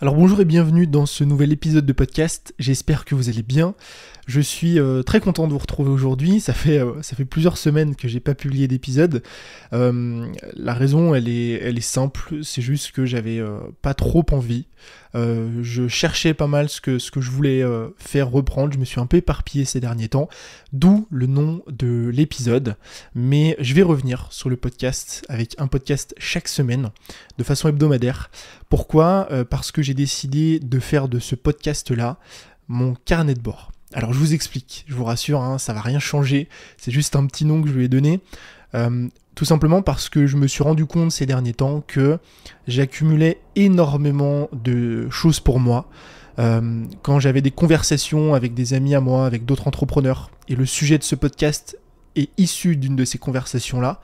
Alors bonjour et bienvenue dans ce nouvel épisode de podcast, j'espère que vous allez bien. Je suis euh, très content de vous retrouver aujourd'hui, ça fait, euh, ça fait plusieurs semaines que j'ai pas publié d'épisode. Euh, la raison elle est, elle est simple, c'est juste que j'avais pas trop envie euh, je cherchais pas mal ce que, ce que je voulais euh, faire reprendre. Je me suis un peu éparpillé ces derniers temps, d'où le nom de l'épisode. Mais je vais revenir sur le podcast avec un podcast chaque semaine de façon hebdomadaire. Pourquoi euh, Parce que j'ai décidé de faire de ce podcast-là mon carnet de bord. Alors je vous explique, je vous rassure, hein, ça va rien changer, c'est juste un petit nom que je lui ai donné. Tout simplement parce que je me suis rendu compte ces derniers temps que j'accumulais énormément de choses pour moi. Euh, quand j'avais des conversations avec des amis à moi, avec d'autres entrepreneurs, et le sujet de ce podcast est issu d'une de ces conversations-là,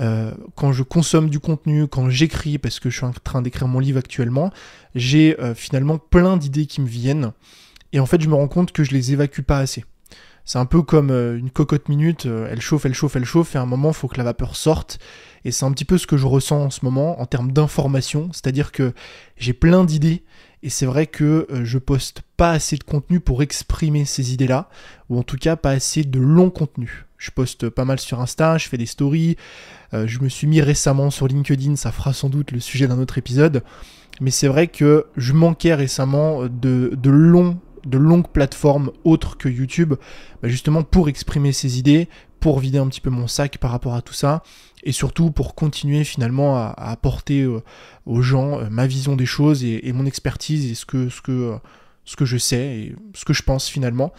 euh, quand je consomme du contenu, quand j'écris, parce que je suis en train d'écrire mon livre actuellement, j'ai euh, finalement plein d'idées qui me viennent. Et en fait, je me rends compte que je les évacue pas assez. C'est un peu comme euh, une cocotte minute, euh, elle chauffe, elle chauffe, elle chauffe, et à un moment, il faut que la vapeur sorte. Et c'est un petit peu ce que je ressens en ce moment en termes d'information, c'est-à-dire que j'ai plein d'idées, et c'est vrai que euh, je poste pas assez de contenu pour exprimer ces idées-là, ou en tout cas pas assez de long contenu. Je poste pas mal sur Insta, je fais des stories, je me suis mis récemment sur LinkedIn, ça fera sans doute le sujet d'un autre épisode. Mais c'est vrai que je manquais récemment de, de longs de longues plateformes autres que YouTube, bah, justement pour exprimer ses idées, pour vider un petit peu mon sac par rapport à tout ça, et surtout pour continuer finalement à, apporter euh, aux gens euh, ma vision des choses et, mon expertise et ce que, ce que, euh, ce que je sais et ce que je pense finalement.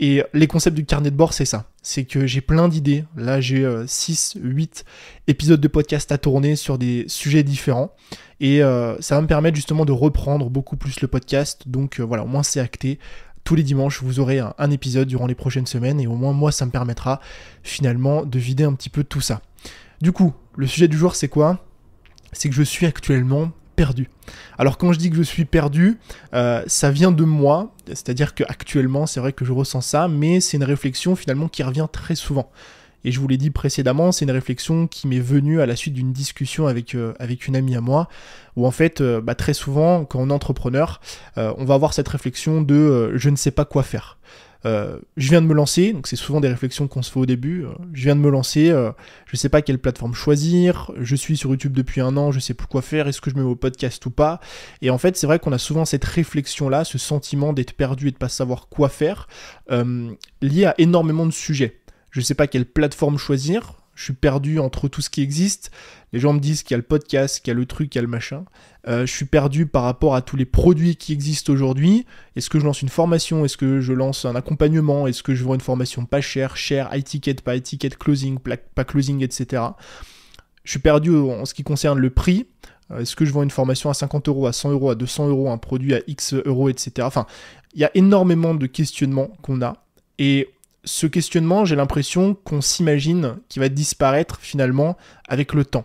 Et les concepts du carnet de bord, c'est ça. C'est que j'ai plein d'idées. Là, j'ai 6, euh, 8 épisodes de podcast à tourner sur des sujets différents. Et euh, ça va me permettre justement de reprendre beaucoup plus le podcast. Donc euh, voilà, au moins c'est acté. Tous les dimanches, vous aurez un épisode durant les prochaines semaines. Et au moins, moi, ça me permettra finalement de vider un petit peu tout ça. Du coup, le sujet du jour, c'est quoi c'est que je suis actuellement perdu. Alors quand je dis que je suis perdu, euh, ça vient de moi, c'est-à-dire qu'actuellement c'est vrai que je ressens ça, mais c'est une réflexion finalement qui revient très souvent. Et je vous l'ai dit précédemment, c'est une réflexion qui m'est venue à la suite d'une discussion avec, euh, avec une amie à moi, où en fait, euh, bah, très souvent, quand on est entrepreneur, on va avoir cette réflexion de je ne sais pas quoi faire ». Euh, je viens de me lancer, donc c'est souvent des réflexions qu'on se fait au début, euh, je viens de me lancer, euh, je ne sais pas quelle plateforme choisir, je suis sur YouTube depuis un an, je ne sais plus quoi faire, est-ce que je mets au podcast ou pas Et en fait, c'est vrai qu'on a souvent cette réflexion-là, ce sentiment d'être perdu et de ne pas savoir quoi faire, lié à énormément de sujets. Je ne sais pas quelle plateforme choisir, je suis perdu entre tout ce qui existe. Les gens me disent qu'il y a le podcast, qu'il y a le truc, qu'il y a le machin. Euh, je suis perdu par rapport à tous les produits qui existent aujourd'hui. Est-ce que je lance une formation Est-ce que je lance un accompagnement Est-ce que je vends une formation pas chère, chère, high ticket, pas high ticket, closing, pas closing, etc. Je suis perdu en ce qui concerne le prix. Euh, est-ce que je vends une formation à 50 euros, à 100 euros, à 200 euros, un produit à X euros, etc. Enfin, il y a énormément de questionnements qu'on a. Et ce questionnement, j'ai l'impression qu'on s'imagine qu'il va disparaître finalement avec le temps.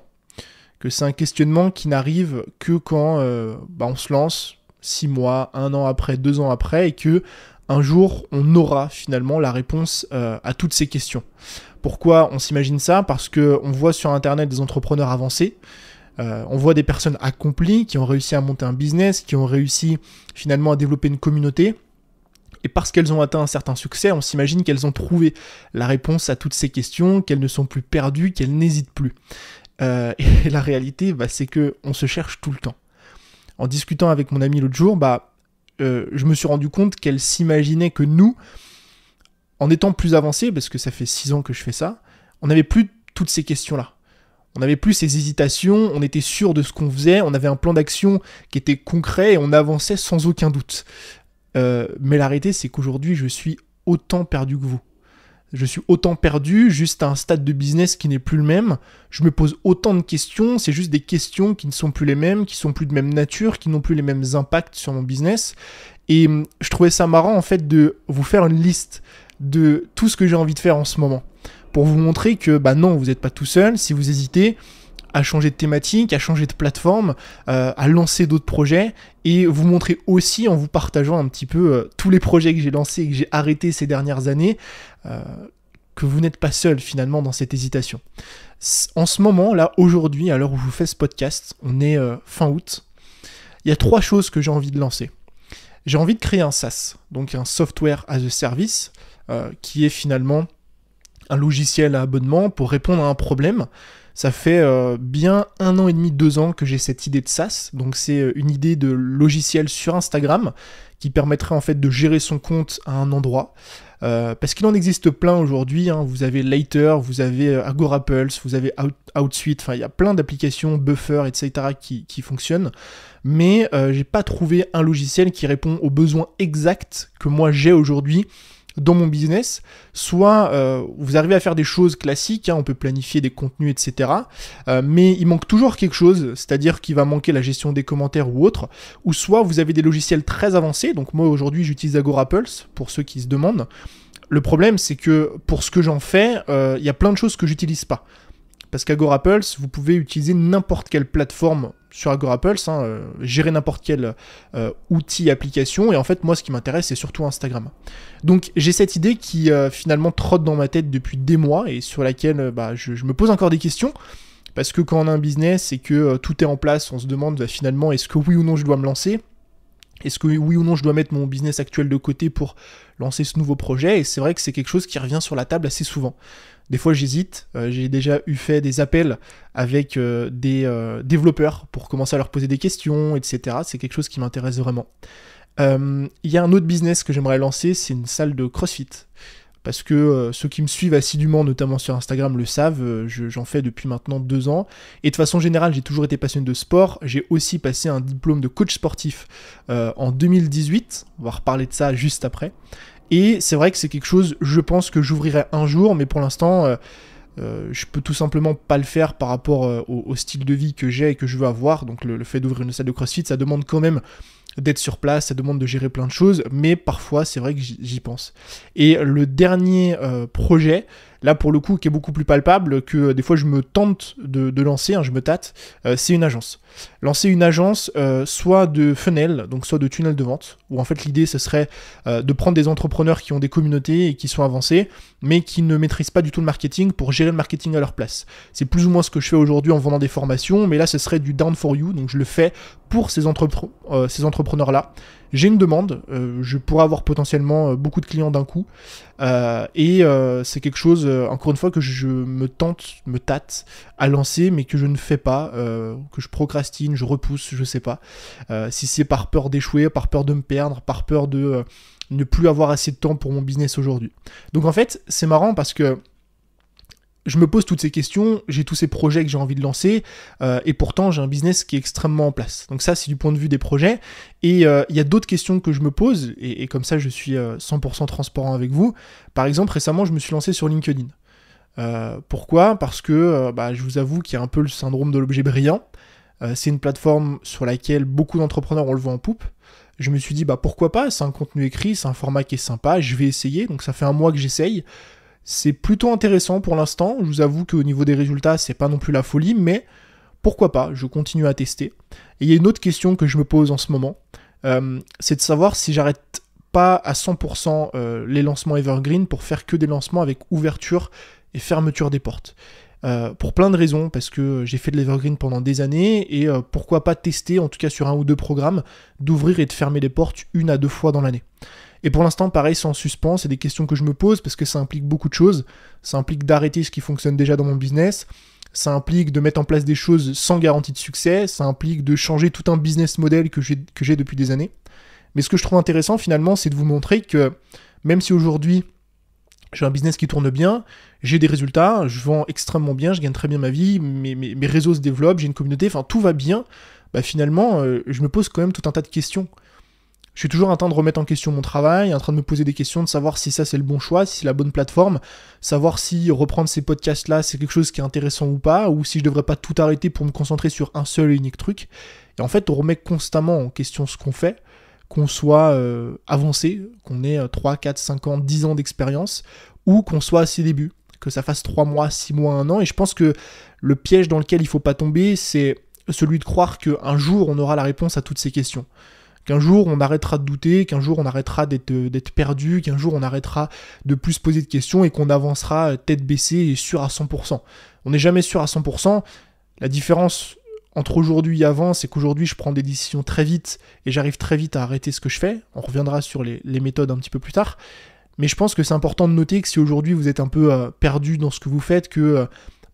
Que c'est un questionnement qui n'arrive que quand euh, bah, on se lance, six mois, un an après, deux ans après, et que un jour on aura finalement la réponse euh, à toutes ces questions. Pourquoi on s'imagine ça Parce qu'on voit sur internet des entrepreneurs avancés. Euh, on voit des personnes accomplies qui ont réussi à monter un business, qui ont réussi finalement à développer une communauté et parce qu'elles ont atteint un certain succès, on s'imagine qu'elles ont trouvé la réponse à toutes ces questions, qu'elles ne sont plus perdues, qu'elles n'hésitent plus. Euh, et la réalité, bah, c'est que on se cherche tout le temps. En discutant avec mon ami l'autre jour, bah, euh, je me suis rendu compte qu'elle s'imaginait que nous, en étant plus avancés, parce que ça fait six ans que je fais ça, on n'avait plus toutes ces questions-là. On n'avait plus ces hésitations, on était sûr de ce qu'on faisait, on avait un plan d'action qui était concret et on avançait sans aucun doute. Euh, mais la réalité, c'est qu'aujourd'hui, je suis autant perdu que vous. Je suis autant perdu, juste à un stade de business qui n'est plus le même. Je me pose autant de questions, c'est juste des questions qui ne sont plus les mêmes, qui sont plus de même nature, qui n'ont plus les mêmes impacts sur mon business. Et hum, je trouvais ça marrant en fait de vous faire une liste de tout ce que j'ai envie de faire en ce moment. Pour vous montrer que bah non, vous n'êtes pas tout seul, si vous hésitez, à changer de thématique, à changer de plateforme, euh, à lancer d'autres projets et vous montrer aussi en vous partageant un petit peu euh, tous les projets que j'ai lancés et que j'ai arrêtés ces dernières années. Euh, que vous n'êtes pas seul finalement dans cette hésitation. En ce moment, là, aujourd'hui, à l'heure où je vous fais ce podcast, on est fin août, il y a trois choses que j'ai envie de lancer. J'ai envie de créer un SaaS, donc un software as a service, qui est finalement un logiciel à abonnement pour répondre à un problème ça fait euh, bien un an et demi, deux ans que j'ai cette idée de SaaS. Donc c'est euh, une idée de logiciel sur Instagram qui permettrait en fait de gérer son compte à un endroit. Euh, parce qu'il en existe plein aujourd'hui. Hein. Vous avez Later, vous avez Agora vous avez Outsuite. Enfin, il y a plein d'applications, Buffer, etc. qui, fonctionnent. Mais j'ai pas trouvé un logiciel qui répond aux besoins exacts que moi j'ai aujourd'hui dans mon business, soit euh, vous arrivez à faire des choses classiques, hein, on peut planifier des contenus, etc. Euh, mais il manque toujours quelque chose, c'est-à-dire qu'il va manquer la gestion des commentaires ou autre, ou soit vous avez des logiciels très avancés, donc moi aujourd'hui j'utilise Agora pour ceux qui se demandent. Le problème c'est que pour ce que j'en fais, euh, il y a plein de choses que j'utilise pas. Parce qu'Agora vous pouvez utiliser n'importe quelle plateforme sur Agora hein, euh, gérer n'importe quel euh, outil, application, et en fait moi ce qui m'intéresse c'est surtout Instagram. Donc j'ai cette idée qui euh, finalement trotte dans ma tête depuis des mois et sur laquelle bah, je, me pose encore des questions, parce que quand on a un business et que tout est en place, on se demande bah, finalement est-ce que oui ou non je dois me lancer, est-ce que oui ou non je dois mettre mon business actuel de côté pour lancer ce nouveau projet Et c'est vrai que c'est quelque chose qui revient sur la table assez souvent. Des fois j'hésite, euh, j'ai déjà eu fait des appels avec euh, des euh, développeurs pour commencer à leur poser des questions, etc. C'est quelque chose qui m'intéresse vraiment. Il y a un autre business que j'aimerais lancer, c'est une salle de CrossFit parce que euh, ceux qui me suivent assidûment, notamment sur Instagram, le savent, euh, j'en fais depuis maintenant deux ans. Et de façon générale, j'ai toujours été passionné de sport. J'ai aussi passé un diplôme de coach sportif euh, en 2018. On va reparler de ça juste après. Et c'est vrai que c'est quelque chose, je pense, que j'ouvrirai un jour, mais pour l'instant... je peux tout simplement pas le faire par rapport au, style de vie que j'ai et que je veux avoir. Donc le fait d'ouvrir une salle de CrossFit, ça demande quand même d'être sur place, ça demande de gérer plein de choses, mais parfois c'est vrai que j'y pense. Et le dernier euh, projet, là pour le coup qui est beaucoup plus palpable, que euh, des fois je me tente de, lancer, hein, je me tâte, euh, c'est une agence. Lancer une agence euh, soit de funnel, donc soit de tunnel de vente, où en fait l'idée ce serait de prendre des entrepreneurs qui ont des communautés et qui sont avancés, mais qui ne maîtrisent pas du tout le marketing pour gérer le marketing à leur place. C'est plus ou moins ce que je fais aujourd'hui en vendant des formations, mais là ce serait du down for you, donc je le fais pour ces entrepreneurs-là j'ai une demande, euh, je pourrais avoir potentiellement euh, beaucoup de clients d'un coup, euh, et c'est quelque chose, encore une fois, que je me tente, me tâte à lancer, mais que je ne fais pas, que je procrastine, je repousse, je ne sais pas. si c'est par peur d'échouer, par peur de me perdre, par peur de ne plus avoir assez de temps pour mon business aujourd'hui. Donc en fait, c'est marrant parce que je me pose toutes ces questions, j'ai tous ces projets que j'ai envie de lancer, euh, et pourtant j'ai un business qui est extrêmement en place. Donc ça, c'est du point de vue des projets. Et euh, il y a d'autres questions que je me pose, et, comme ça, je suis 100% euh, transparent avec vous. Par exemple, récemment, je me suis lancé sur LinkedIn. pourquoi Parce que bah, je vous avoue qu'il y a un peu le syndrome de l'objet brillant. c'est une plateforme sur laquelle beaucoup d'entrepreneurs ont le vent en poupe je me suis dit bah pourquoi pas, c'est un contenu écrit, c'est un format qui est sympa, je vais essayer, donc ça fait un mois que j'essaye. C'est plutôt intéressant pour l'instant. Je vous avoue qu'au niveau des résultats, c'est pas non plus la folie, mais pourquoi pas, je continue à tester. Et il y a une autre question que je me pose en ce moment, euh, c'est de savoir si j'arrête pas à 100% euh, les lancements Evergreen pour faire que des lancements avec ouverture et fermeture des portes. Euh, pour plein de raisons, parce que j'ai fait de l'Evergreen pendant des années, et pourquoi pas tester, en tout cas sur un ou deux programmes, d'ouvrir et de fermer les portes une à deux fois dans l'année. Et pour l'instant, pareil, sans suspens, c'est des questions que je me pose parce que ça implique beaucoup de choses. Ça implique d'arrêter ce qui fonctionne déjà dans mon business. Ça implique de mettre en place des choses sans garantie de succès. Ça implique de changer tout un business model que j'ai depuis des années. Mais ce que je trouve intéressant finalement, c'est de vous montrer que même si aujourd'hui j'ai un business qui tourne bien, j'ai des résultats, je vends extrêmement bien, je gagne très bien ma vie, mes, mes, réseaux se développent, j'ai une communauté, enfin tout va bien, bah finalement euh, je me pose quand même tout un tas de questions. Je suis toujours en train de remettre en question mon travail, en train de me poser des questions, de savoir si ça c'est le bon choix, si c'est la bonne plateforme, savoir si reprendre ces podcasts-là c'est quelque chose qui est intéressant ou pas, ou si je devrais pas tout arrêter pour me concentrer sur un seul et unique truc. Et en fait, on remet constamment en question ce qu'on fait, qu'on soit euh, avancé, qu'on ait 3, 4, 5 ans, 10 ans d'expérience, ou qu'on soit à ses débuts, que ça fasse 3 mois, 6 mois, 1 an. Et je pense que le piège dans lequel il faut pas tomber, c'est celui de croire qu'un jour on aura la réponse à toutes ces questions qu'un jour on arrêtera de douter, qu'un jour on arrêtera euh, d'être perdu, qu'un jour on arrêtera de plus poser de questions et qu'on avancera euh, tête baissée et sûr à 100%. On n'est jamais sûr à 100%. La différence entre aujourd'hui et avant, c'est qu'aujourd'hui je prends des décisions très vite et j'arrive très vite à arrêter ce que je fais. On reviendra sur les, méthodes un petit peu plus tard. Mais je pense que c'est important de noter que si aujourd'hui vous êtes un peu euh, perdu dans ce que vous faites, que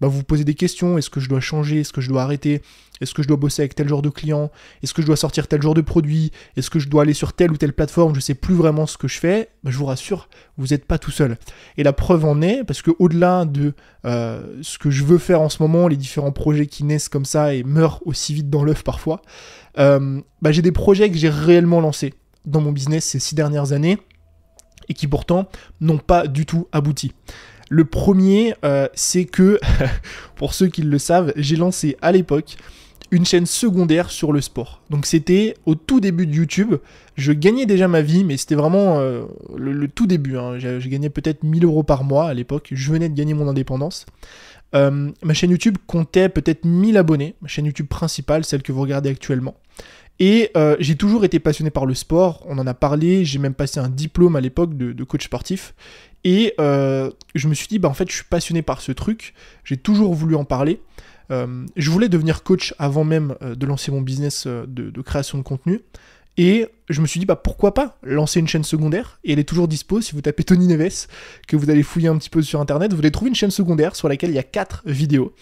vous bah, vous posez des questions. Est-ce que je dois changer Est-ce que je dois arrêter Est-ce que je dois bosser avec tel genre de client Est-ce que je dois sortir tel genre de produit Est-ce que je dois aller sur telle ou telle plateforme Je ne sais plus vraiment ce que je fais. Bah, je vous rassure, vous n'êtes pas tout seul. Et la preuve en est, parce que au-delà de euh, ce que je veux faire en ce moment, les différents projets qui naissent comme ça et meurent aussi vite dans l'œuf parfois, euh, bah, j'ai des projets que j'ai réellement lancés dans mon business ces six dernières années et qui pourtant n'ont pas du tout abouti. Le premier, euh, c'est que, pour ceux qui le savent, j'ai lancé à l'époque une chaîne secondaire sur le sport. Donc c'était au tout début de YouTube. Je gagnais déjà ma vie, mais c'était vraiment euh, le, tout début. Hein. Je, gagnais peut-être 1000 euros par mois à l'époque. Je venais de gagner mon indépendance. Euh, ma chaîne YouTube comptait peut-être 1000 abonnés, ma chaîne YouTube principale, celle que vous regardez actuellement. Et j'ai toujours été passionné par le sport, on en a parlé, j'ai même passé un diplôme à l'époque de coach sportif. Et euh, je me suis dit, bah en fait, je suis passionné par ce truc, j'ai toujours voulu en parler. Euh, je voulais devenir coach avant même euh, de lancer mon business de, création de contenu. Et je me suis dit, bah pourquoi pas lancer une chaîne secondaire Et elle est toujours dispo. Si vous tapez Tony Neves, que vous allez fouiller un petit peu sur internet, vous allez trouver une chaîne secondaire sur laquelle il y a 4 vidéos.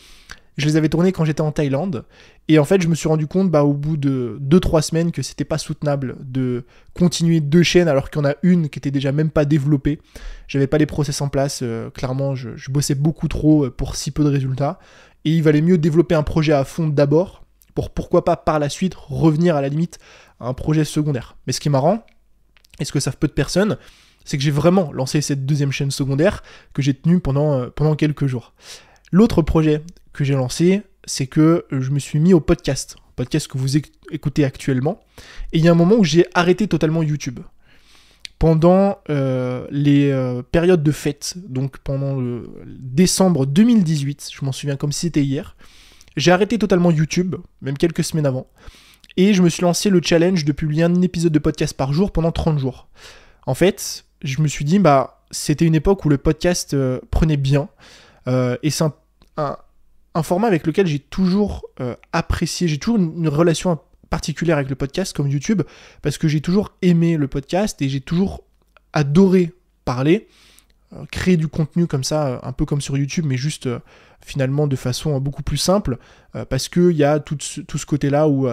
Je les avais tournés quand j'étais en Thaïlande. Et en fait, je me suis rendu compte, bah, au bout de 2-3 semaines, que c'était pas soutenable de continuer deux chaînes alors qu'il y en a une qui était déjà même pas développée. J'avais pas les process en place. Euh, clairement, je, bossais beaucoup trop euh, pour si peu de résultats. Et il valait mieux développer un projet à fond d'abord pour pourquoi pas par la suite revenir à la limite à un projet secondaire. Mais ce qui est marrant, et ce que savent peu de personnes, c'est que j'ai vraiment lancé cette deuxième chaîne secondaire que j'ai tenue pendant, euh, pendant quelques jours. L'autre projet que j'ai lancé, c'est que je me suis mis au podcast, podcast que vous écoutez actuellement. Et il y a un moment où j'ai arrêté totalement YouTube. Pendant euh, les euh, périodes de fête, donc pendant décembre 2018, je m'en souviens comme si c'était hier, j'ai arrêté totalement YouTube, même quelques semaines avant, et je me suis lancé le challenge de publier un épisode de podcast par jour pendant 30 jours. En fait, je me suis dit, bah, c'était une époque où le podcast euh, prenait bien, euh, et c'est un, format avec lequel j'ai toujours euh, apprécié, j'ai toujours une, relation particulière avec le podcast comme YouTube, parce que j'ai toujours aimé le podcast et j'ai toujours adoré parler, euh, créer du contenu comme ça, un peu comme sur YouTube, mais juste finalement de façon beaucoup plus simple, parce qu'il y a tout ce, tout ce côté-là où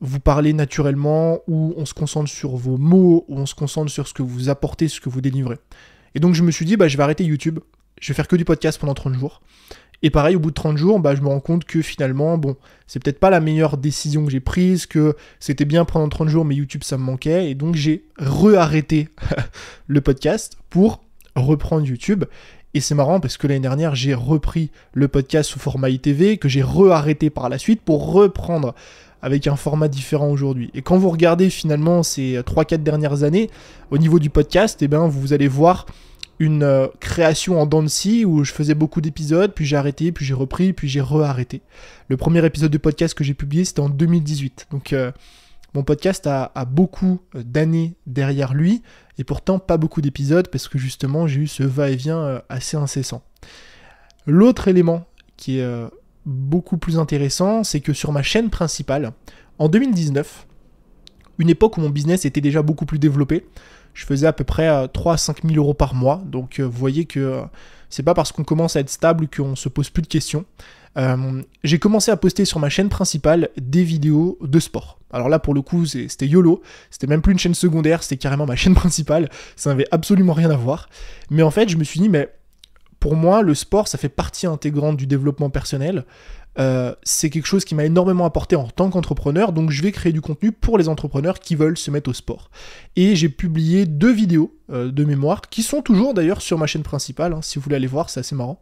vous parlez naturellement, où on se concentre sur vos mots, où on se concentre sur ce que vous apportez, ce que vous délivrez. Et donc je me suis dit, bah, je vais arrêter YouTube je vais faire que du podcast pendant 30 jours. Et pareil, au bout de 30 jours, bah, je me rends compte que finalement, bon, c'est peut-être pas la meilleure décision que j'ai prise, que c'était bien pendant 30 jours, mais YouTube, ça me manquait. Et donc, j'ai re-arrêté le podcast pour reprendre YouTube. Et c'est marrant parce que l'année dernière, j'ai repris le podcast sous format ITV, que j'ai re-arrêté par la suite pour reprendre avec un format différent aujourd'hui. Et quand vous regardez finalement ces 3-4 dernières années, au niveau du podcast, eh ben, vous allez voir une euh, création en Dancy où je faisais beaucoup d'épisodes, puis j'ai arrêté, puis j'ai repris, puis j'ai re-arrêté. Le premier épisode de podcast que j'ai publié, c'était en 2018. Donc euh, mon podcast a beaucoup euh, d'années derrière lui, et pourtant pas beaucoup d'épisodes, parce que justement j'ai eu ce va-et-vient assez incessant. L'autre élément qui est beaucoup plus intéressant, c'est que sur ma chaîne principale, en 2019, une époque où mon business était déjà beaucoup plus développé, je faisais à peu près 3 à 5 000 euros par mois. Donc euh, vous voyez que euh, c'est pas parce qu'on commence à être stable qu'on se pose plus de questions. Euh, j'ai commencé à poster sur ma chaîne principale des vidéos de sport. Alors là, pour le coup, c'était YOLO, c'était même plus une chaîne secondaire, c'était carrément ma chaîne principale, ça n'avait absolument rien à voir. Mais en fait, je me suis dit, mais pour moi, le sport, ça fait partie intégrante du développement personnel. Euh, c'est quelque chose qui m'a énormément apporté en tant qu'entrepreneur, donc je vais créer du contenu pour les entrepreneurs qui veulent se mettre au sport. Et j'ai publié deux vidéos euh, de mémoire, qui sont toujours d'ailleurs sur ma chaîne principale, hein, si vous voulez aller voir, c'est assez marrant,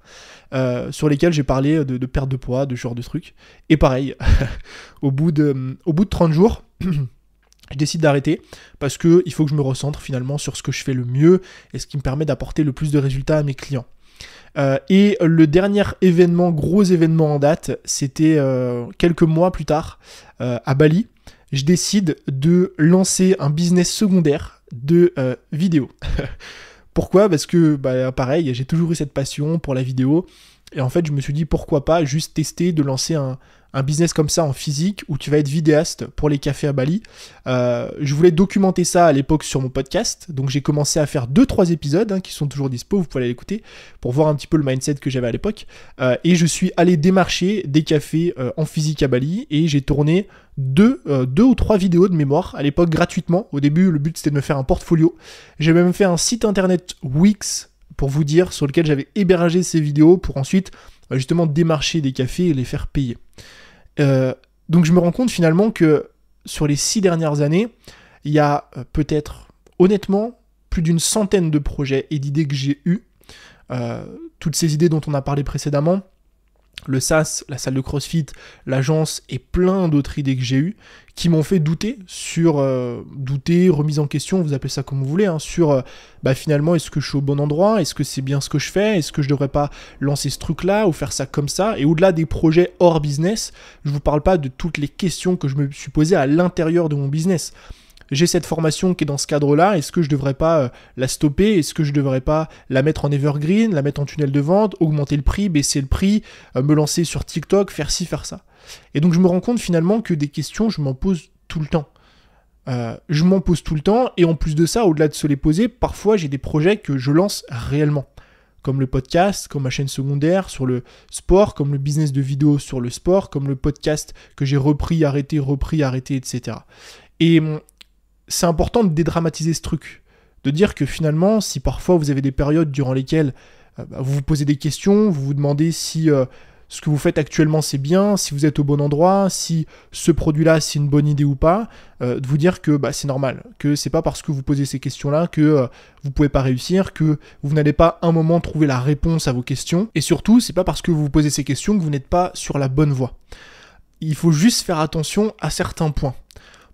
euh, sur lesquelles j'ai parlé de, perte de poids, de ce genre de trucs. Et pareil, au, bout de, au bout de 30 jours... je décide d'arrêter parce que il faut que je me recentre finalement sur ce que je fais le mieux et ce qui me permet d'apporter le plus de résultats à mes clients. Euh, et le dernier événement, gros événement en date, c'était euh, quelques mois plus tard euh, à Bali. Je décide de lancer un business secondaire de vidéo. pourquoi Parce que, bah, pareil, j'ai toujours eu cette passion pour la vidéo. Et en fait, je me suis dit pourquoi pas juste tester de lancer un, un business comme ça en physique où tu vas être vidéaste pour les cafés à Bali. Euh, je voulais documenter ça à l'époque sur mon podcast, donc j'ai commencé à faire 2-3 épisodes hein, qui sont toujours dispo, vous pouvez aller l'écouter pour voir un petit peu le mindset que j'avais à l'époque. Euh, et je suis allé démarcher des cafés euh, en physique à Bali et j'ai tourné deux, ou trois vidéos de mémoire à l'époque gratuitement. Au début, le but c'était de me faire un portfolio. J'ai même fait un site internet Wix pour vous dire, sur lequel j'avais hébergé ces vidéos pour ensuite euh, justement démarcher des cafés et les faire payer. Euh, donc je me rends compte finalement que sur les six dernières années, il y a euh, peut-être honnêtement plus d'une centaine de projets et d'idées que j'ai eues. toutes ces idées dont on a parlé précédemment, le SAS, la salle de CrossFit, l'agence et plein d'autres idées que j'ai eues qui m'ont fait douter sur euh, douter, remise en question, vous appelez ça comme vous voulez, hein, sur euh, bah, finalement est-ce que je suis au bon endroit, est-ce que c'est bien ce que je fais, est-ce que je devrais pas lancer ce truc-là ou faire ça comme ça. Et au-delà des projets hors business, je vous parle pas de toutes les questions que je me suis posées à l'intérieur de mon business j'ai cette formation qui est dans ce cadre-là, est-ce que je devrais pas euh, la stopper Est-ce que je devrais pas la mettre en evergreen, la mettre en tunnel de vente, augmenter le prix, baisser le prix, euh, me lancer sur TikTok, faire ci, faire ça Et donc je me rends compte finalement que des questions, je m'en pose tout le temps. Euh, je m'en pose tout le temps et en plus de ça, au-delà de se les poser, parfois j'ai des projets que je lance réellement, comme le podcast, comme ma chaîne secondaire sur le sport, comme le business de vidéo sur le sport, comme le podcast que j'ai repris, arrêté, repris, arrêté, etc. Et, c'est important de dédramatiser ce truc. De dire que finalement, si parfois vous avez des périodes durant lesquelles euh, bah, vous vous posez des questions, vous vous demandez si euh, ce que vous faites actuellement c'est bien, si vous êtes au bon endroit, si ce produit-là c'est une bonne idée ou pas, euh, de vous dire que bah, c'est normal, que c'est pas parce que vous posez ces questions-là que vous vous pouvez pas réussir, que vous n'allez pas un moment trouver la réponse à vos questions, et surtout c'est pas parce que vous vous posez ces questions que vous n'êtes pas sur la bonne voie. Il faut juste faire attention à certains points.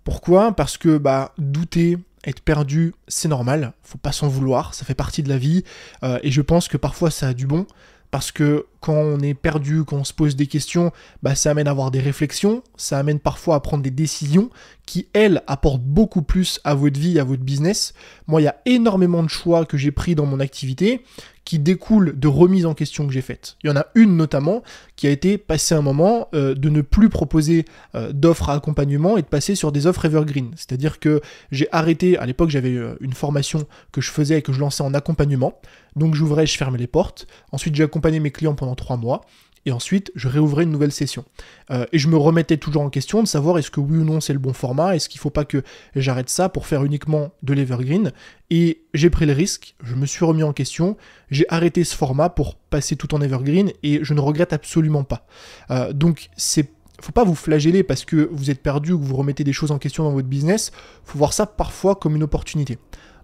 Pourquoi Parce que bah, douter, être perdu, c'est normal, faut pas s'en vouloir, ça fait partie de la vie, euh, et je pense que parfois ça a du bon, parce que quand on est perdu, quand on se pose des questions, bah, ça amène à avoir des réflexions, ça amène parfois à prendre des décisions qui, elles, apportent beaucoup plus à votre vie, à votre business. Moi, il y a énormément de choix que j'ai pris dans mon activité qui découlent de remises en question que j'ai faites. Il y en a une notamment qui a été passer un moment euh, de ne plus proposer euh, d'offres à accompagnement et de passer sur des offres evergreen. C'est-à-dire que j'ai arrêté, à l'époque j'avais euh, une formation que je faisais et que je lançais en accompagnement. Donc j'ouvrais, je fermais les portes. Ensuite j'ai accompagné mes clients pendant trois mois, et ensuite je réouvrais une nouvelle session. Euh, et je me remettais toujours en question de savoir est-ce que oui ou non c'est le bon format, est-ce qu'il ne faut pas que j'arrête ça pour faire uniquement de l'evergreen. Et j'ai pris le risque, je me suis remis en question, j'ai arrêté ce format pour passer tout en evergreen et je ne regrette absolument pas. Euh, donc c'est faut pas vous flageller parce que vous êtes perdu ou que vous remettez des choses en question dans votre business. Faut voir ça parfois comme une opportunité.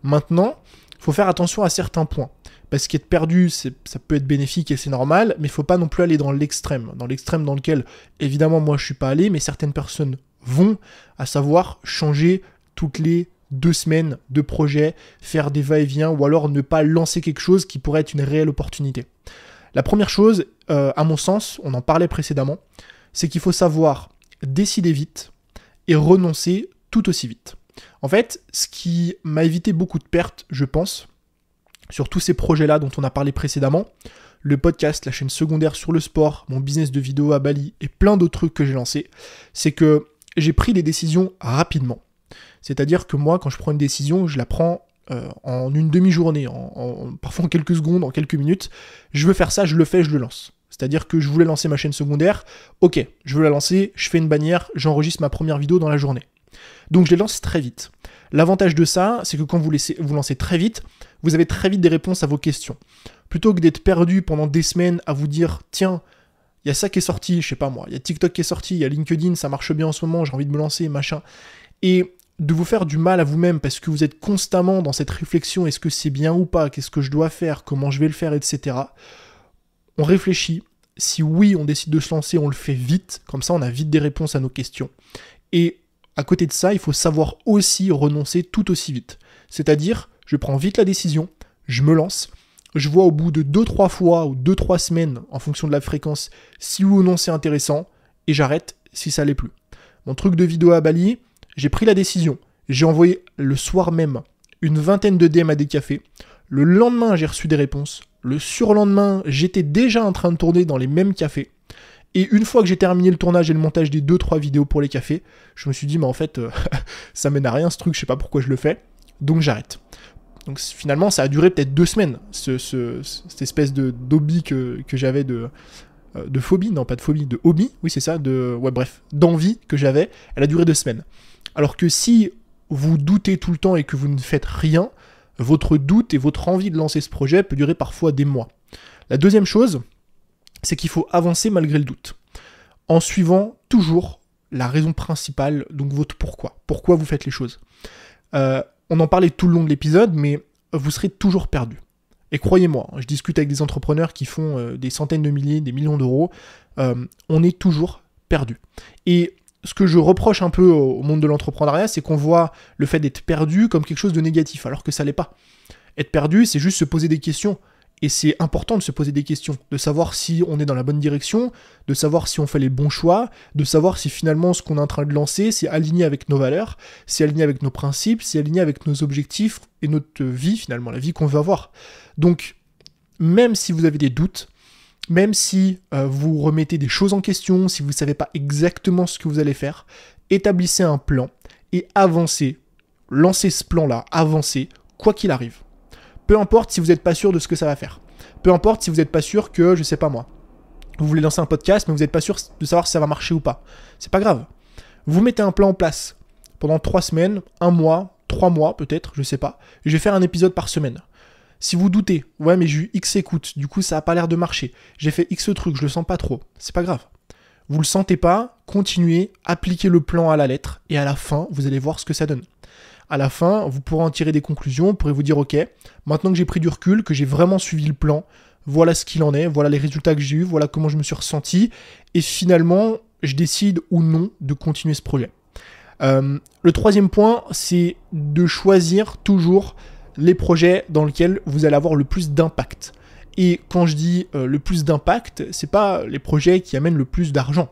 Maintenant, faut faire attention à certains points. Parce qu'être perdu, ça peut être bénéfique et c'est normal, mais il faut pas non plus aller dans l'extrême. Dans l'extrême dans lequel, évidemment, moi je suis pas allé, mais certaines personnes vont, à savoir changer toutes les deux semaines de projet, faire des va-et-vient, ou alors ne pas lancer quelque chose qui pourrait être une réelle opportunité. La première chose, euh, à mon sens, on en parlait précédemment, c'est qu'il faut savoir décider vite et renoncer tout aussi vite. En fait, ce qui m'a évité beaucoup de pertes, je pense, sur tous ces projets-là dont on a parlé précédemment, le podcast, la chaîne secondaire sur le sport, mon business de vidéo à Bali et plein d'autres trucs que j'ai lancés, c'est que j'ai pris des décisions rapidement. C'est-à-dire que moi, quand je prends une décision, je la prends euh, en une demi-journée, parfois en quelques secondes, en quelques minutes. Je veux faire ça, je le fais, je le lance. C'est-à-dire que je voulais lancer ma chaîne secondaire, ok, je veux la lancer, je fais une bannière, j'enregistre ma première vidéo dans la journée. Donc je les lance très vite. L'avantage de ça, c'est que quand vous, laissez, vous lancez très vite, vous avez très vite des réponses à vos questions. Plutôt que d'être perdu pendant des semaines à vous dire, tiens, il y a ça qui est sorti, je sais pas moi, il y a TikTok qui est sorti, il y a LinkedIn, ça marche bien en ce moment, j'ai envie de me lancer, machin. Et de vous faire du mal à vous-même parce que vous êtes constamment dans cette réflexion, est-ce que c'est bien ou pas, qu'est-ce que je dois faire, comment je vais le faire, etc. On réfléchit. Si oui, on décide de se lancer, on le fait vite, comme ça on a vite des réponses à nos questions. Et à côté de ça, il faut savoir aussi renoncer tout aussi vite. C'est-à-dire, je prends vite la décision, je me lance, je vois au bout de 2-3 fois ou 2-3 semaines, en fonction de la fréquence, si ou non c'est intéressant, et j'arrête si ça l'est plus. Mon truc de vidéo à Bali, j'ai pris la décision. J'ai envoyé le soir même une vingtaine de DM à des cafés. Le lendemain, j'ai reçu des réponses. Le surlendemain, j'étais déjà en train de tourner dans les mêmes cafés. Et une fois que j'ai terminé le tournage et le montage des 2-3 vidéos pour les cafés, je me suis dit, mais en fait, euh, ça mène à rien ce truc, je sais pas pourquoi je le fais, donc j'arrête. Donc finalement, ça a duré peut-être deux semaines, cette espèce de d'hobby que, que j'avais de, euh, de phobie, non pas de phobie, de hobby, oui c'est ça, de, ouais bref, d'envie que j'avais, elle a duré deux semaines. Alors que si vous doutez tout le temps et que vous ne faites rien, votre doute et votre envie de lancer ce projet peut durer parfois des mois. La deuxième chose, c'est qu'il faut avancer malgré le doute, en suivant toujours la raison principale, donc votre pourquoi, pourquoi vous faites les choses. Euh, on en parlait tout le long de l'épisode, mais vous serez toujours perdu. Et croyez-moi, hein, je discute avec des entrepreneurs qui font euh, des centaines de milliers, des millions d'euros, euh, on est toujours perdu. Et ce que je reproche un peu au monde de l'entrepreneuriat, c'est qu'on voit le fait d'être perdu comme quelque chose de négatif, alors que ça l'est pas. Être perdu, c'est juste se poser des questions. Et c'est important de se poser des questions, de savoir si on est dans la bonne direction, de savoir si on fait les bons choix, de savoir si finalement ce qu'on est en train de lancer, c'est aligné avec nos valeurs, c'est aligné avec nos principes, c'est aligné avec nos objectifs et notre vie finalement, la vie qu'on veut avoir. Donc, même si vous avez des doutes, même si euh, vous remettez des choses en question, si vous ne savez pas exactement ce que vous allez faire, établissez un plan et avancez, lancez ce plan-là, avancez, quoi qu'il arrive. Peu importe si vous n'êtes pas sûr de ce que ça va faire. Peu importe si vous n'êtes pas sûr que, je sais pas moi, vous voulez lancer un podcast, mais vous n'êtes pas sûr de savoir si ça va marcher ou pas. C'est pas grave. Vous mettez un plan en place pendant trois semaines, un mois, trois mois peut-être, je sais pas. je vais faire un épisode par semaine. Si vous doutez, ouais, mais j'ai eu X écoute, du coup ça n'a pas l'air de marcher. J'ai fait X truc, je le sens pas trop. C'est pas grave. Vous le sentez pas, continuez, appliquez le plan à la lettre et à la fin, vous allez voir ce que ça donne à la fin, vous pourrez en tirer des conclusions, vous pourrez vous dire, ok, maintenant que j'ai pris du recul, que j'ai vraiment suivi le plan, voilà ce qu'il en est, voilà les résultats que j'ai eus, voilà comment je me suis ressenti, et finalement, je décide ou non de continuer ce projet. Euh, le troisième point, c'est de choisir toujours les projets dans lesquels vous allez avoir le plus d'impact. Et quand je dis euh, le plus d'impact, c'est pas les projets qui amènent le plus d'argent.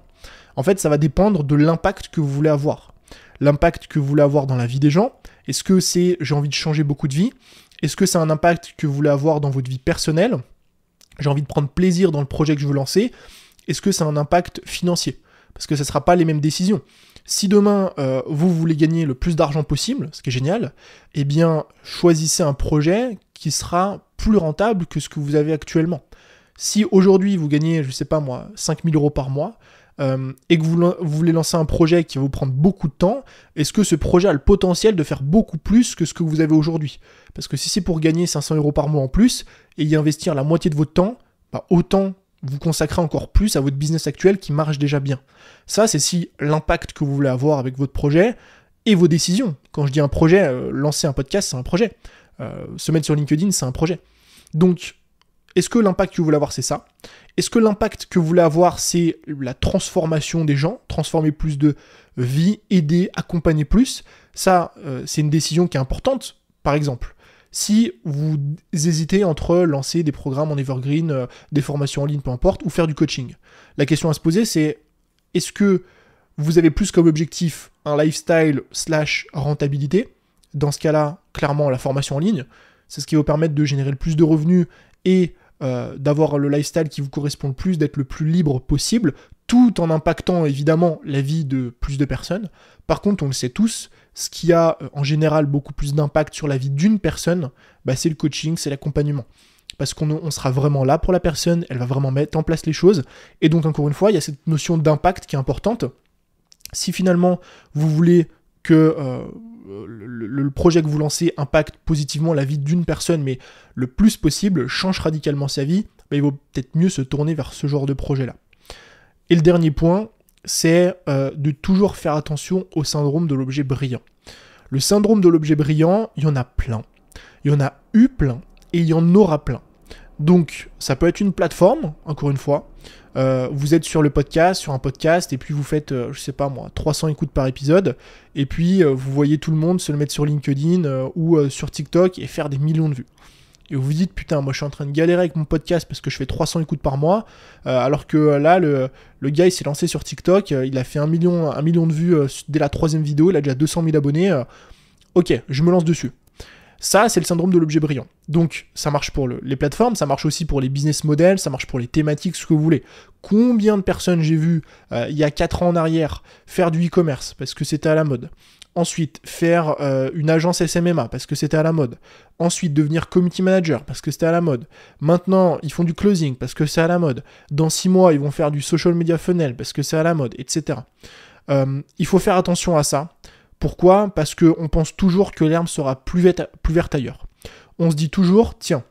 En fait, ça va dépendre de l'impact que vous voulez avoir l'impact que vous voulez avoir dans la vie des gens Est-ce que c'est j'ai envie de changer beaucoup de vie Est-ce que c'est un impact que vous voulez avoir dans votre vie personnelle J'ai envie de prendre plaisir dans le projet que je veux lancer Est-ce que c'est un impact financier Parce que ce ne sera pas les mêmes décisions. Si demain euh, vous voulez gagner le plus d'argent possible, ce qui est génial, eh bien choisissez un projet qui sera plus rentable que ce que vous avez actuellement. Si aujourd'hui vous gagnez, je ne sais pas moi, 5000 euros par mois, euh, et que vous, voulez lancer un projet qui va vous prendre beaucoup de temps, est-ce que ce projet a le potentiel de faire beaucoup plus que ce que vous avez aujourd'hui Parce que si c'est pour gagner 500 euros par mois en plus et y investir la moitié de votre temps, bah, autant vous consacrer encore plus à votre business actuel qui marche déjà bien. Ça, c'est si l'impact que vous voulez avoir avec votre projet et vos décisions. Quand je dis un projet, euh, lancer un podcast, c'est un projet. Euh, se mettre sur LinkedIn, c'est un projet. Donc, est-ce que l'impact que vous voulez avoir, c'est ça Est-ce que l'impact que vous voulez avoir, c'est la transformation des gens, transformer plus de vie, aider, accompagner plus Ça, euh, c'est une décision qui est importante, par exemple. Si vous hésitez entre lancer des programmes en evergreen, euh, des formations en ligne, peu importe, ou faire du coaching, la question à se poser, c'est est-ce que vous avez plus comme objectif un lifestyle slash rentabilité Dans ce cas-là, clairement, la formation en ligne, c'est ce qui va vous permettre de générer le plus de revenus et euh, d'avoir le lifestyle qui vous correspond le plus, d'être le plus libre possible, tout en impactant évidemment la vie de plus de personnes. Par contre, on le sait tous, ce qui a euh, en général beaucoup plus d'impact sur la vie d'une personne, bah, c'est le coaching, c'est l'accompagnement. Parce qu'on sera vraiment là pour la personne, elle va vraiment mettre en place les choses. Et donc, encore une fois, il y a cette notion d'impact qui est importante. Si finalement vous voulez que euh, le, projet que vous lancez impacte positivement la vie d'une personne, mais le plus possible, change radicalement sa vie, bah, il vaut peut-être mieux se tourner vers ce genre de projet-là. Et le dernier point, c'est euh, de toujours faire attention au syndrome de l'objet brillant. Le syndrome de l'objet brillant, il y en a plein. Il y en a eu plein et il y en aura plein. Donc, ça peut être une plateforme, encore une fois. Euh, vous êtes sur le podcast, sur un podcast, et puis vous faites, euh, je sais pas moi, 300 écoutes par épisode, et puis euh, vous voyez tout le monde se le mettre sur LinkedIn ou sur TikTok et faire des millions de vues. Et vous vous dites, putain, moi je suis en train de galérer avec mon podcast parce que je fais 300 écoutes par mois, alors que là, le, gars, il s'est lancé sur TikTok, il a fait un million, un million de vues dès la troisième vidéo, il a déjà 200 000 abonnés. ok, je me lance dessus. Ça, c'est le syndrome de l'objet brillant. Donc, ça marche pour les plateformes, ça marche aussi pour les business models, ça marche pour les thématiques, ce que vous voulez. Combien de personnes j'ai vu euh, il y a 4 ans en arrière faire du e-commerce parce que c'était à la mode Ensuite, faire euh, une agence SMMA parce que c'était à la mode. Ensuite, devenir community manager parce que c'était à la mode. Maintenant, ils font du closing parce que c'est à la mode. Dans 6 mois, ils vont faire du social media funnel parce que c'est à la mode, etc. Euh, il faut faire attention à ça. Pourquoi Parce qu'on pense toujours que l'herbe sera plus verte, ailleurs. On se dit toujours, tiens,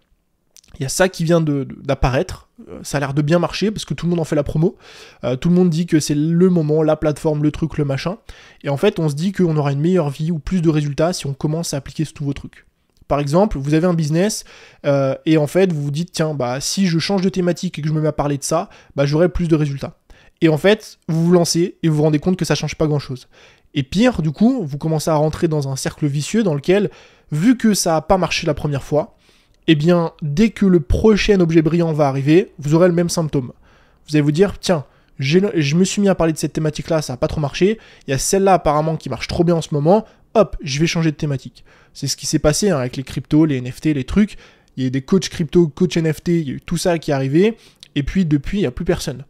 il y a ça qui vient d'apparaître, euh, ça a l'air de bien marcher parce que tout le monde en fait la promo, euh, tout le monde dit que c'est le moment, la plateforme, le truc, le machin, et en fait on se dit qu'on aura une meilleure vie ou plus de résultats si on commence à appliquer ce vos trucs. Par exemple, vous avez un business euh, et en fait vous vous dites tiens bah si je change de thématique et que je me mets à parler de ça, bah j'aurai plus de résultats. Et en fait, vous vous lancez et vous vous rendez compte que ça change pas grand chose. Et pire, du coup, vous commencez à rentrer dans un cercle vicieux dans lequel, vu que ça n'a pas marché la première fois, eh bien, dès que le prochain objet brillant va arriver, vous aurez le même symptôme. Vous allez vous dire, tiens, je me suis mis à parler de cette thématique-là, ça n'a pas trop marché. Il y a celle-là apparemment qui marche trop bien en ce moment. Hop, je vais changer de thématique. C'est ce qui s'est passé hein, avec les cryptos, les NFT, les trucs. Il y a des coachs crypto, coach NFT, il y a eu tout ça qui est arrivé. Et puis depuis, il n'y a plus personne.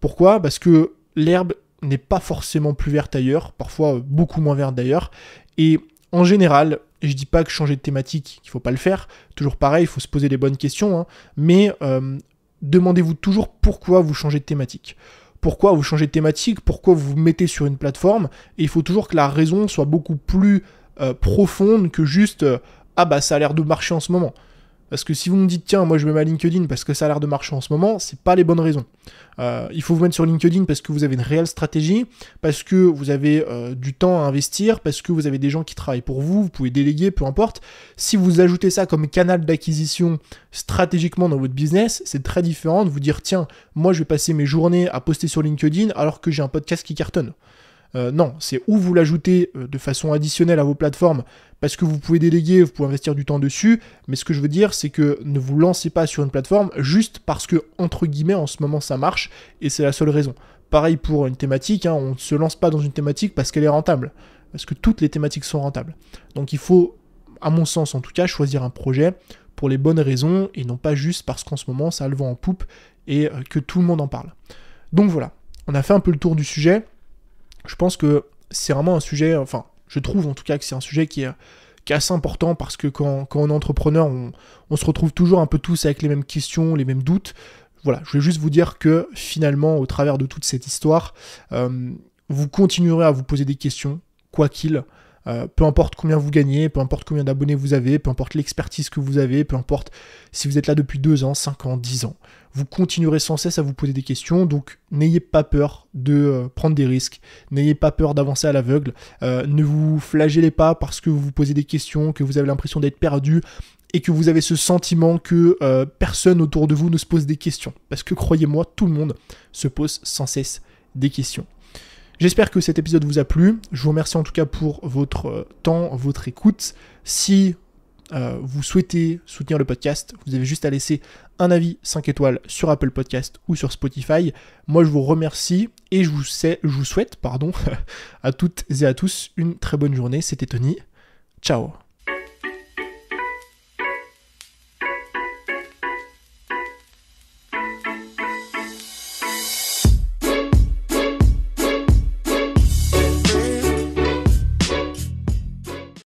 Pourquoi Parce que l'herbe n'est pas forcément plus verte ailleurs, parfois euh, beaucoup moins verte d'ailleurs. Et en général, je dis pas que changer de thématique, il faut pas le faire, toujours pareil, il faut se poser les bonnes questions, hein, mais euh, demandez-vous toujours pourquoi vous changez de thématique. Pourquoi vous changez de thématique, pourquoi vous vous mettez sur une plateforme, et il faut toujours que la raison soit beaucoup plus euh, profonde que juste Ah bah ça a l'air de marcher en ce moment ». Parce que si vous me dites, tiens, moi je mets ma LinkedIn parce que ça a l'air de marcher en ce moment, c'est pas les bonnes raisons. Euh, il faut vous mettre sur LinkedIn parce que vous avez une réelle stratégie, parce que vous avez euh, du temps à investir, parce que vous avez des gens qui travaillent pour vous, vous pouvez déléguer, peu importe. Si vous ajoutez ça comme canal d'acquisition stratégiquement dans votre business, c'est très différent de vous dire, tiens, moi je vais passer mes journées à poster sur LinkedIn alors que j'ai un podcast qui cartonne. Euh, non, c'est où vous l'ajoutez euh, de façon additionnelle à vos plateformes parce que vous pouvez déléguer, vous pouvez investir du temps dessus, mais ce que je veux dire, c'est que ne vous lancez pas sur une plateforme juste parce que, entre guillemets, en ce moment ça marche et c'est la seule raison. Pareil pour une thématique, hein, on ne se lance pas dans une thématique parce qu'elle est rentable, parce que toutes les thématiques sont rentables. Donc il faut, à mon sens en tout cas, choisir un projet pour les bonnes raisons et non pas juste parce qu'en ce moment ça le vent en poupe et euh, que tout le monde en parle. Donc voilà, on a fait un peu le tour du sujet je pense que c'est vraiment un sujet, enfin, je trouve en tout cas que c'est un sujet qui est, assez important parce que quand, on est entrepreneur, on, se retrouve toujours un peu tous avec les mêmes questions, les mêmes doutes. Voilà, je vais juste vous dire que finalement, au travers de toute cette histoire, euh, vous continuerez à vous poser des questions, quoi qu'il. Euh, peu importe combien vous gagnez, peu importe combien d'abonnés vous avez, peu importe l'expertise que vous avez, peu importe si vous êtes là depuis 2 ans, 5 ans, 10 ans. Vous continuerez sans cesse à vous poser des questions, donc n'ayez pas peur de euh, prendre des risques, n'ayez pas peur d'avancer à l'aveugle, euh, ne vous flagellez pas parce que vous vous posez des questions, que vous avez l'impression d'être perdu et que vous avez ce sentiment que personne autour de vous ne se pose des questions. Parce que croyez-moi, tout le monde se pose sans cesse des questions. J'espère que cet épisode vous a plu. Je vous remercie en tout cas pour votre euh, temps, votre écoute. Si euh, vous souhaitez soutenir le podcast, vous avez juste à laisser un avis 5 étoiles sur Apple Podcast ou sur Spotify. Moi, je vous remercie et je vous, je vous souhaite pardon, à toutes et à tous une très bonne journée. C'était Tony. Ciao